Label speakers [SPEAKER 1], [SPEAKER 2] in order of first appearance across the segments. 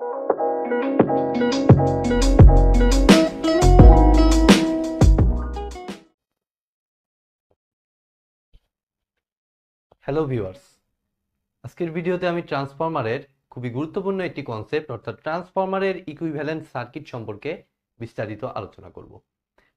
[SPEAKER 1] Hello viewers আজকের ভিডিওতে আমি ট্রান্সফরমারের খুবই গুরুত্বপূর্ণ একটি কনসেপ্ট অর্থাৎ ট্রান্সফরমারের ইকুইভ্যালেন্ট সার্কিট সম্পর্কে বিস্তারিত আলোচনা করব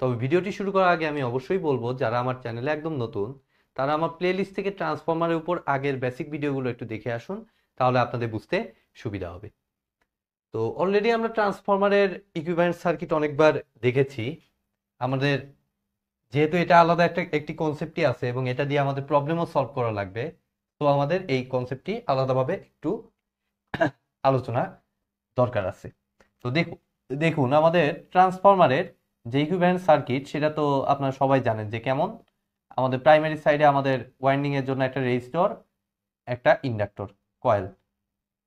[SPEAKER 1] তবে ভিডিওটি শুরু করার আগে আমি অবশ্যই বলবো যারা আমার চ্যানেলে একদম নতুন তারা আমার প্লেলিস্ট থেকে ট্রান্সফরমারের উপর আগের বেসিক ভিডিওগুলো একটু দেখে আসুন তাহলে আপনাদের বুঝতে সুবিধা হবে তো অলরেডি আমরা ট্রান্সফরমারের ইকুইপমেন্ট সার্কিট অনেকবার দেখেছি আমাদের যেহেতু এটা আলাদা একটা একটি কনসেপ্টই আছে এবং এটা দিয়ে আমাদের প্রবলেমও সলভ করা লাগবে তো আমাদের এই কনসেপ্টটি আলাদাভাবে একটু আলোচনা দরকার আছে তো দেখুন দেখুন আমাদের ট্রান্সফরমারের যে ইকুইপমেন্ট সার্কিট সেটা তো আপনারা সবাই জানেন যে কেমন আমাদের প্রাইমারি সাইডে আমাদের ওয়াইন্ডিংয়ের জন্য একটা রেজিস্টর একটা ইন্ডাক্টর কয়েল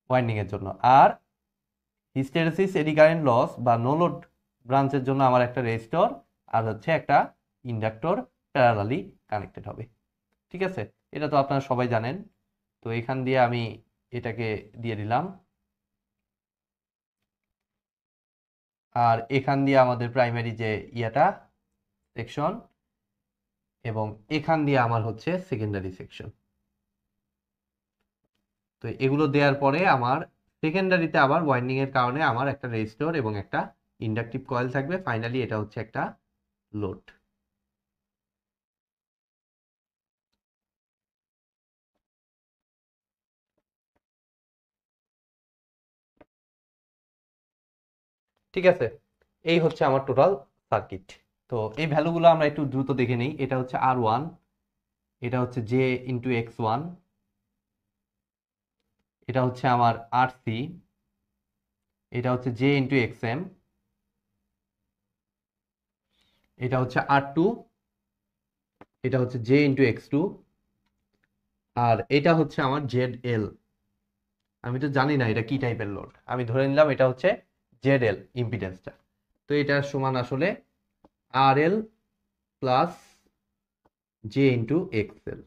[SPEAKER 1] ওয়াইন্ডিংয়ের জন্য আর হিস্টেরেসিস এডিকারেন্ট লস বা নোলোড ব্রাঞ্চের জন্য আমার একটা রেজিস্টর আর হচ্ছে একটা ইন্ডাক্টর প্যারালালি কানেক্টেড হবে ঠিক আছে এটা তো আপনারা সবাই জানেন তো এখান দিয়ে আমি এটাকে দিয়ে দিলাম আর এখান দিয়ে আমাদের প্রাইমারি যে ইয়াটা সেকশন এবং এখান দিয়ে আমার হচ্ছে সেকেন্ডারি সেকশন তো এগুলো দেওয়ার পরে আমার সেকেন্ডারিতে আবার ওয়াইন্ডিং এর কারণে আমার একটা রেজিস্টর এবং একটা ইন্ডাকটিভ কয়েল থাকবে ফাইনালি এটা হচ্ছে একটা লোড ঠিক আছে এই হচ্ছে আমার টোটাল সার্কিট তো এই ভ্যালুগুলো আমরা একটু দ্রুত দেখে নিই এটা হচ্ছে আর ওয়ান এটা হচ্ছে জে ইন্টু এক্স ওয়ান এটা হচ্ছে আমার আর সি এটা হচ্ছে জে ইন্টু এক্স এম এটা হচ্ছে আর টু এটা হচ্ছে জে ইন্টু এক্স টু আর এটা হচ্ছে আমার জেড এল আমি তো জানি না এটা কি টাইপের লোড আমি ধরে নিলাম এটা হচ্ছে জেড এল ইম্পিডেন্সটা তো এটার সমান আসলে R L plus J into X L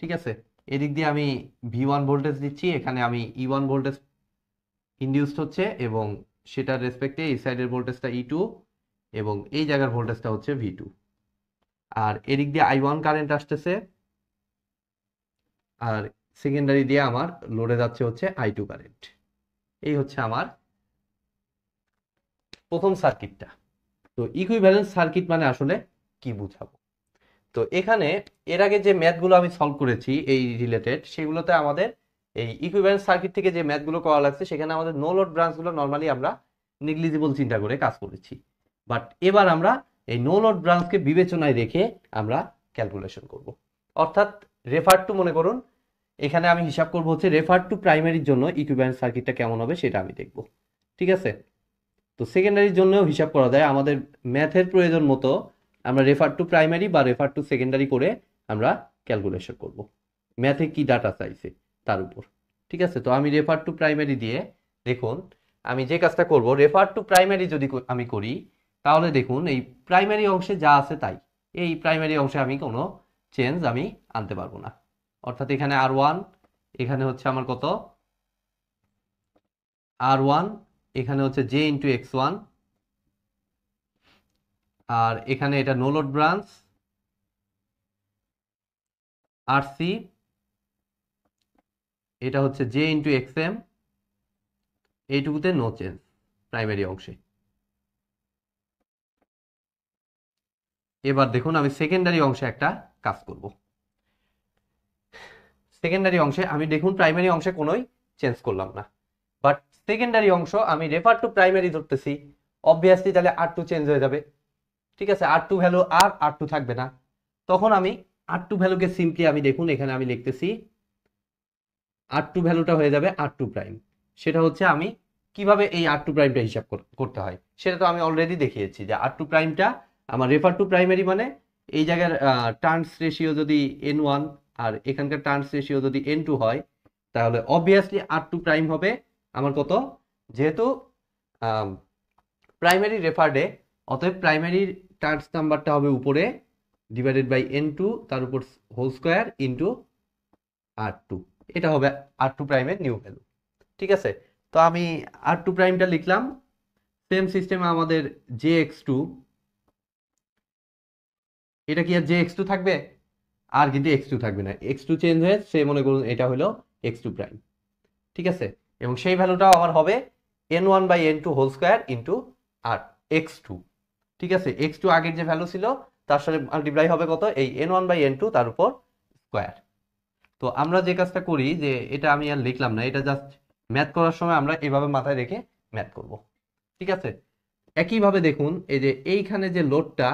[SPEAKER 1] ঠিক আছে এদিক দিয়ে আমি ভি ওয়ান ভোল্টেজ দিচ্ছি এখানে আমি ই ওয়ান ভোল্টেজ ইন্ডিউসড হচ্ছে এবং সেটার রেসপেক্টে এই সাইডের ভোল্টেজটা ই টু এবং এই জায়গার ভোল্টেজটা হচ্ছে ভি টু আর এদিক দিয়ে আই ওয়ান কারেন্ট আসতেছে আর সেকেন্ডারি দিয়ে আমার লোডে যাচ্ছে হচ্ছে আই টু কারেন্ট এই হচ্ছে আমার প্রথম সার্কিটটা তো ইকুইভ্যালেন্স সার্কিট মানে আসলে কি বুঝাবো তো এখানে এর আগে যে ম্যাথগুলো আমি সলভ করেছি এই রিলেটেড সেগুলোতে আমাদের এই ইকুইভ্যালেন্ট সার্কিট থেকে যে ম্যাথগুলো করা লাগছে সেখানে আমাদের নো লোড ব্রাঞ্চগুলো নর্মালি আমরা নেগলিজিবল চিন্তা করে কাজ করেছি বাট এবার আমরা এই নো লোড ব্রাঞ্চকে বিবেচনায় রেখে আমরা ক্যালকুলেশন করব অর্থাৎ রেফার টু মনে করুন এখানে আমি হিসাব করব হচ্ছে রেফার টু প্রাইমারির জন্য ইকুইভ্যালেন্ট সার্কিটটা কেমন হবে সেটা আমি দেখব ঠিক আছে তো সেকেন্ডারির জন্যও হিসাব করা যায় আমাদের ম্যাথের প্রয়োজন মতো আমরা রেফার টু প্রাইমারি বা রেফার টু সেকেন্ডারি করে আমরা ক্যালকুলেশন করব। ম্যাথে কি ডাটা চাইছে তার উপর ঠিক আছে তো আমি রেফার টু প্রাইমারি দিয়ে দেখুন আমি যে কাজটা করব রেফার টু প্রাইমারি যদি আমি করি তাহলে দেখুন এই প্রাইমারি অংশে যা আছে তাই এই প্রাইমারি অংশে আমি কোনো চেঞ্জ আমি আনতে পারবো না অর্থাৎ এখানে আর ওয়ান এখানে হচ্ছে আমার কত আর ওয়ান এখানে হচ্ছে জে ইন্টু এক্স ওয়ান আর এখানে এটা নোলোড ব্রাঞ্চ আর সি এটা হচ্ছে জে ইন্টু এক্স এম এইটুকুতে নো চেঞ্জ প্রাইমারি অংশে এবার দেখুন আমি সেকেন্ডারি অংশে একটা কাজ করব সেকেন্ডারি অংশে আমি দেখুন প্রাইমারি অংশে কোনোই চেঞ্জ করলাম না বাট সেকেন্ডারি অংশ আমি রেফার টু প্রাইমারি ধরতেছি অবভিয়াসলি তাহলে আর টু চেঞ্জ হয়ে যাবে ঠিক আছে আর টু ভ্যালু আর আর টু থাকবে না তখন আমি আর টু ভ্যালুকে সিম্পলি আমি দেখুন এখানে আমি লিখতেছি আর টু ভ্যালুটা হয়ে যাবে আর টু প্রাইম সেটা হচ্ছে আমি কিভাবে এই আর টু প্রাইমটা হিসাব করতে হয় সেটা তো আমি অলরেডি দেখিয়েছি যে আর টু প্রাইমটা আমার রেফার টু প্রাইমারি মানে এই জায়গার টার্নস রেশিও যদি এন ওয়ান আর এখানকার টার্নস রেশিও যদি এন টু হয় তাহলে অবভিয়াসলি আর টু প্রাইম হবে আমার কত যেহেতু প্রাইমারি রেফারডে অতএব প্রাইমারির টার্নস নাম্বারটা হবে উপরে ডিভাইডেড বাই এন টু তার উপর whole square into R two এটা হবে আর টু প্রাইমের নিউ ভ্যালু ঠিক আছে তো আমি আর টু প্রাইমটা লিখলাম সেম সিস্টেমে আমাদের জে এক্স টু এটা কি আর জে এক্স টু থাকবে আর কিন্তু এক্স টু থাকবে না এক্স টু চেঞ্জ হয়ে সে মনে করুন এটা হলো এক্স টু প্রাইম ঠিক আছে এবং সেই ভ্যালুটাও আমার হবে N one by N two whole square into R X two ঠিক আছে এক্স টু আগের যে ভ্যালু ছিল তার সাথে মাল্টিপ্লাই হবে কত এই N one by N two তার উপর স্কোয়ার তো আমরা যে কাজটা করি যে এটা আমি আর লিখলাম না এটা জাস্ট ম্যাথ করার সময় আমরা এভাবে মাথায় রেখে ম্যাথ করব ঠিক আছে একইভাবে দেখুন এই যে এইখানে যে লোডটা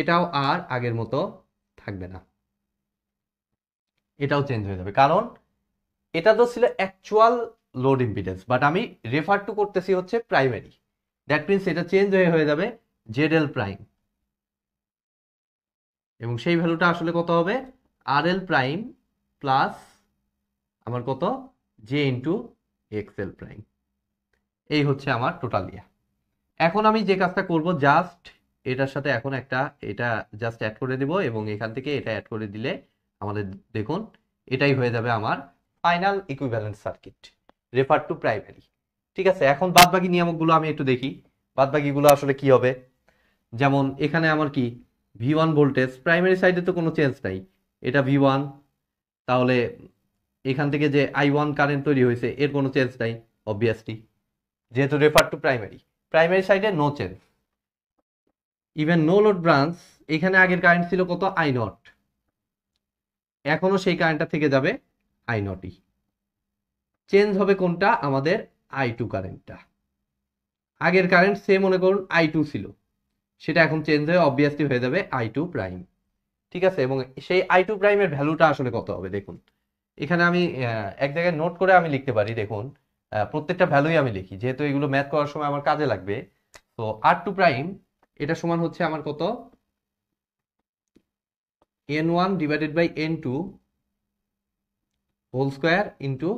[SPEAKER 1] এটাও আর আগের মতো থাকবে না এটাও চেঞ্জ হয়ে যাবে কারণ এটা তো ছিল অ্যাকচুয়াল লোড ইম্পিডেন্স বাট আমি রেফার টু করতেছি হচ্ছে প্রাইমারি দ্যাট মিনস এটা চেঞ্জ হয়ে হয়ে যাবে জেড এল প্রাইম এবং সেই ভ্যালুটা আসলে কত হবে আর এল প্রাইম প্লাস আমার কত জে ইন্টু এল প্রাইম এই হচ্ছে আমার টোটালিয়া এখন আমি যে কাজটা করব জাস্ট এটার সাথে এখন একটা এটা জাস্ট অ্যাড করে দেব এবং এখান থেকে এটা অ্যাড করে দিলে আমাদের দেখুন এটাই হয়ে যাবে আমার final equivalent circuit refer to primary ঠিক আছে এখন বাদবাকি নিয়ামকগুলো আমি একটু দেখি বাদবাকিগুলো আসলে কি হবে যেমন এখানে আমার কি ভি ওয়ান ভোল্টেজ প্রাইমারি সাইডে তো কোনো চেঞ্জ নাই এটা ভি ওয়ান তাহলে এখান থেকে যে আই ওয়ান কারেন্ট তৈরি হয়েছে এর কোনো চেঞ্জ নাই অবভিয়াসলি যেহেতু রেফার টু প্রাইমারি প্রাইমারি সাইডে no change even no load branch এখানে আগের কারেন্ট ছিল কত আই নট এখনও সেই কারেন্টটা থেকে যাবে আই নটই চেঞ্জ হবে কোনটা আমাদের আই টু কারেন্টটা আগের কারেন্ট সে মনে করুন আই টু ছিল সেটা এখন চেঞ্জ হয়ে অবভিয়াসলি হয়ে যাবে আই টু প্রাইম ঠিক আছে এবং সেই আই টু প্রাইমের ভ্যালুটা আসলে কত হবে দেখুন এখানে আমি এক জায়গায় নোট করে আমি লিখতে পারি দেখুন প্রত্যেকটা ভ্যালুই আমি লিখি যেহেতু এগুলো ম্যাথ করার সময় আমার কাজে লাগবে তো আর টু প্রাইম এটা সমান হচ্ছে আমার কত N one divided by N two whole square into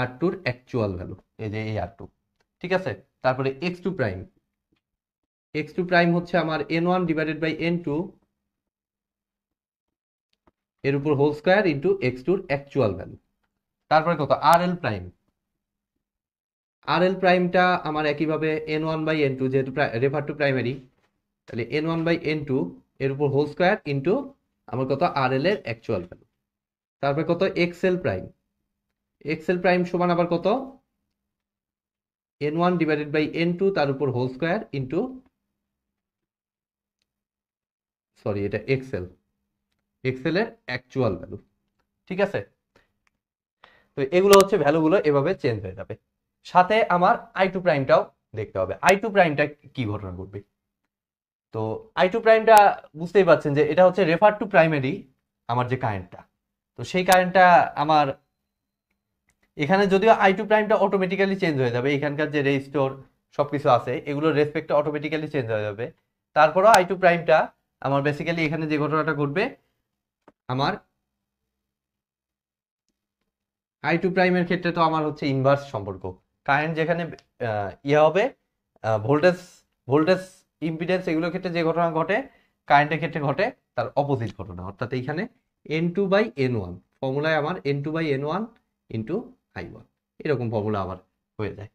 [SPEAKER 1] R টুর অ্যাকচুয়াল ভ্যালু এই যে এই আর টু ঠিক আছে তারপরে X two prime X two prime হচ্ছে আমার N one divided by N two এর উপর হোল স্কোয়ার ইন্টু এক্স টুর অ্যাকচুয়াল ভ্যালু তারপরে কত আর এল প্রাইম আর এল প্রাইমটা আমার একইভাবে N one by N two যেহেতু রেফার টু প্রাইমারি তাহলে N one by N two এর উপর হোল স্কোয়ার ইন্টু আমার কত আর এল এর অ্যাকচুয়াল ভ্যালু তারপরে কত X L prime XL prime সমান আবার কত N one divided by N two তার উপর হোল স্কোয়ার ইন্টু সরি এটা এক্সেল এক্সেলের অ্যাকচুয়াল ভ্যালু ঠিক আছে তো এগুলো হচ্ছে ভ্যালুগুলো এভাবে চেঞ্জ হয়ে যাবে সাথে আমার আই টু প্রাইমটাও দেখতে হবে আই টু প্রাইমটা কি ঘটনা ঘটবে তো আই টু প্রাইমটা বুঝতেই পারছেন যে এটা হচ্ছে রেফার টু প্রাইমারি আমার যে কারেন্টটা তো সেই কারেন্টটা আমার এখানে যদিও আই টু প্রাইমটা অটোমেটিক্যালি চেঞ্জ হয়ে যাবে এখানকার যে রেজিস্টোর সব কিছু আছে এগুলোর রেসপেক্টটা অটোমেটিক্যালি চেঞ্জ হয়ে যাবে তারপরও আই টু প্রাইমটা আমার বেসিক্যালি এখানে যে ঘটনাটা ঘটবে আমার আই টু প্রাইমের ক্ষেত্রে তো আমার হচ্ছে ইনভার্স সম্পর্ক কারেন্ট যেখানে ইয়ে হবে ভোল্টেজ ভোল্টেজ ইম্পিডেন্স এগুলোর ক্ষেত্রে যে ঘটনা ঘটে কারেন্টের ক্ষেত্রে ঘটে তার অপোজিট ঘটনা অর্থাৎ এইখানে N two by N one ফর্মুলায় আমার N two by N one into I one এরকম ফর্মুলা আবার হয়ে যায়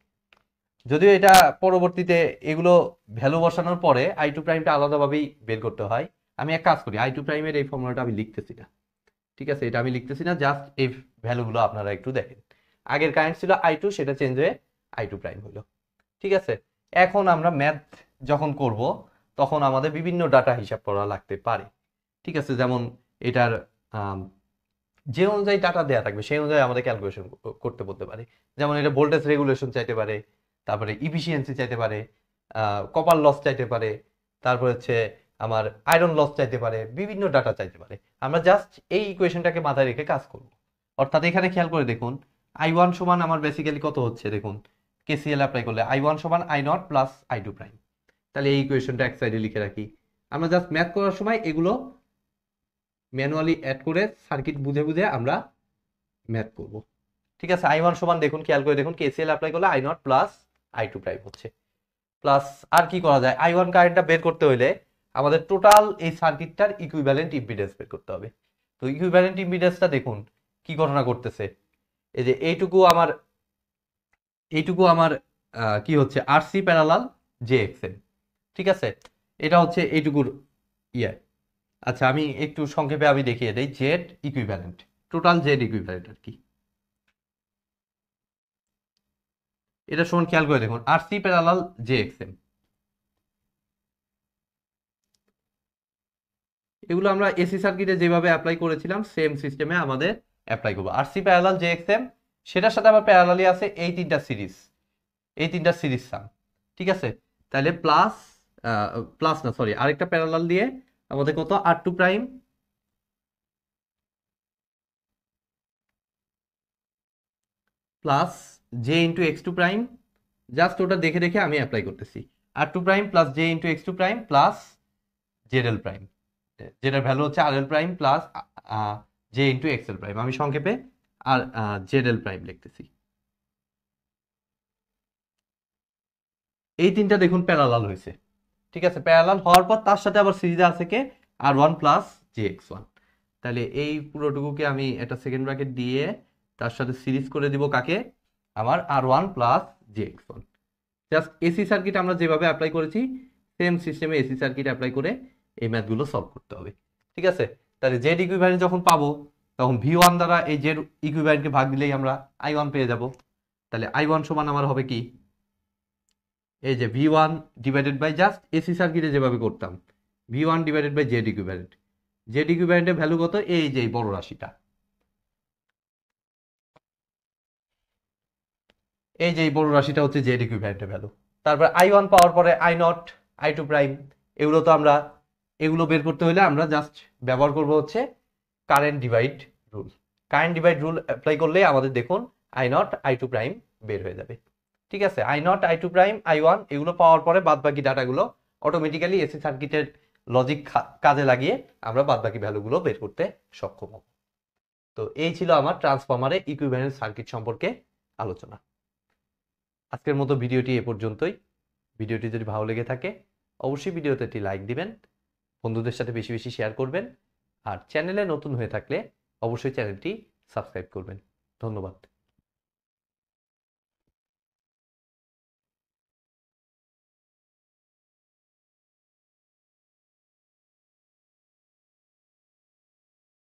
[SPEAKER 1] যদিও এটা পরবর্তীতে এগুলো ভ্যালু বসানোর পরে আই টু প্রাইমটা আলাদাভাবেই বের করতে হয় আমি এক কাজ করি আই টু প্রাইমের এই ফর্মুলাটা আমি লিখতেছি না ঠিক আছে এটা আমি লিখতেছি না জাস্ট এই ভ্যালুগুলো আপনারা একটু দেখেন আগের কারেন্ট ছিল আই টু সেটা চেঞ্জ হয়ে আই টু প্রাইম হইল ঠিক আছে এখন আমরা ম্যাথ যখন করব তখন আমাদের বিভিন্ন ডাটা হিসাব করা লাগতে পারে ঠিক আছে যেমন এটার যে অনুযায়ী ডাটা দেওয়া থাকবে সেই অনুযায়ী আমাদের ক্যালকুলেশন করতে বলতে পারে যেমন এটা ভোল্টেজ রেগুলেশন চাইতে পারে তারপরে ইফিসিয়েন্সি চাইতে পারে কপার লস চাইতে পারে তারপর হচ্ছে আমার আয়রন লস চাইতে পারে বিভিন্ন ডাটা চাইতে পারে আমরা জাস্ট এই ইকুয়েশনটাকে মাথায় রেখে কাজ করব অর্থাৎ এখানে খেয়াল করে দেখুন আই ওয়ান সমান আমার বেসিক্যালি কত হচ্ছে দেখুন কেসিএল অ্যাপ্লাই করলে আই ওয়ান সমান I naught plus I two prime তাহলে এই ইকুয়েশনটা এক সাইডে লিখে রাখি আমরা জাস্ট ম্যাথ করার সময় এগুলো ম্যানুয়ালি অ্যাড করে সার্কিট বুঝে বুঝে আমরা ম্যাথ করব ঠিক আছে আই ওয়ান সমান দেখুন খেয়াল করে দেখুন কেসিএল অ্যাপ্লাই করলে I naught plus I two prime হচ্ছে প্লাস আর কি করা যায় আই ওয়ান কারেন্টটা বের করতে হলে আমাদের টোটাল এই সার্কিটটার ইকুইভ্যালেন্ট ইম্পিডেন্স বের করতে হবে তো ইকুইভ্যালেন্ট ইম্পিডেন্সটা দেখুন কি ঘটনা করতেছে এই যে এইটুকু আমার এইটুকু আমার কি হচ্ছে R C parallel J X ঠিক আছে এটা হচ্ছে এইটুকুর ইয়ে আচ্ছা আমি একটু সংক্ষেপে আমি দেখিয়ে দেই Z equivalent total Z equivalent আর কি এটা শোন খেয়াল করে দেখুন R C parallel J X M এগুলো আমরা এসি সার্কিটে যেভাবে অ্যাপ্লাই করেছিলাম সেম সিস্টেমে আমাদের অ্যাপ্লাই করবো R C parallel J X M সেটার সাথে আমার প্যারালালি আছে এই তিনটা সিরিজ এই তিনটা সিরিজ সাম ঠিক আছে তাহলে প্লাস প্লাস না সরি আরেকটা প্যারালাল দিয়ে আমাদের কত R two prime plus J into X two prime just ওটা দেখে দেখে আমি অ্যাপ্লাই করতেছি R two prime plus J into X two prime plus Z L prime যেটার ভ্যালু হচ্ছে R L prime plus J into X L prime আমি সংক্ষেপে আর Z L prime লিখতেছি এই তিনটা দেখুন প্যারালাল হয়েছে ঠিক আছে প্যারালাল হওয়ার পর তার সাথে আবার সিরিজে আছে কে R one plus J X one তাহলে এই পুরোটুকুকে আমি একটা সেকেন্ড ব্র্যাকেট দিয়ে তার সাথে সিরিজ করে দিব কাকে আমার R one plus J X one just AC circuit আমরা যেভাবে অ্যাপ্লাই করেছি সেম সিস্টেমে এসি সার্কিট অ্যাপ্লাই করে এই ম্যাথগুলো সলভ করতে হবে ঠিক আছে তাহলে জেড ইকুইভ্যালেন্ট যখন পাবো তখন ভি ওয়ান দ্বারা এই জেড ইকুইভ্যালেন্টকে ভাগ দিলেই আমরা আই ওয়ান পেয়ে যাব তাহলে আই ওয়ান সমান আমার হবে কি এই যে V one divided by just AC সার্কিটে যেভাবে করতাম V one divided by Z equivalent Z ইকুইভ্যালেন্টের ভ্যালু কত এই যে এই বড় রাশিটা এই যে এই বড় রাশিটা হচ্ছে জেড ইকুইভ্যালেন্টের ভ্যালু তারপর আই ওয়ান পাওয়ার পরে I naught I two prime এগুলো তো আমরা এগুলো বের করতে হলে আমরা জাস্ট ব্যবহার করব হচ্ছে current divide rule current divide rule apply করলে আমাদের দেখুন I naught I two prime বের হয়ে যাবে ঠিক আছে I naught I two prime I one এগুলো পাওয়ার পরে বাদবাকি ডাটাগুলো অটোমেটিক্যালি এসি সার্কিটের লজিক কাজে লাগিয়ে আমরা বাদবাকি ভ্যালুগুলো বের করতে সক্ষম হব তো এই ছিল আমার ট্রান্সফর্মারে ইকুইপমেন্ট সার্কিট সম্পর্কে আলোচনা আজকের মতো ভিডিওটি এ পর্যন্তই ভিডিওটি যদি ভালো লেগে থাকে অবশ্যই ভিডিওতে একটি লাইক দিবেন বন্ধুদের সাথে বেশি বেশি শেয়ার করবেন আর চ্যানেলে নতুন হয়ে থাকলে অবশ্যই চ্যানেলটি সাবস্ক্রাইব করবেন ধন্যবাদ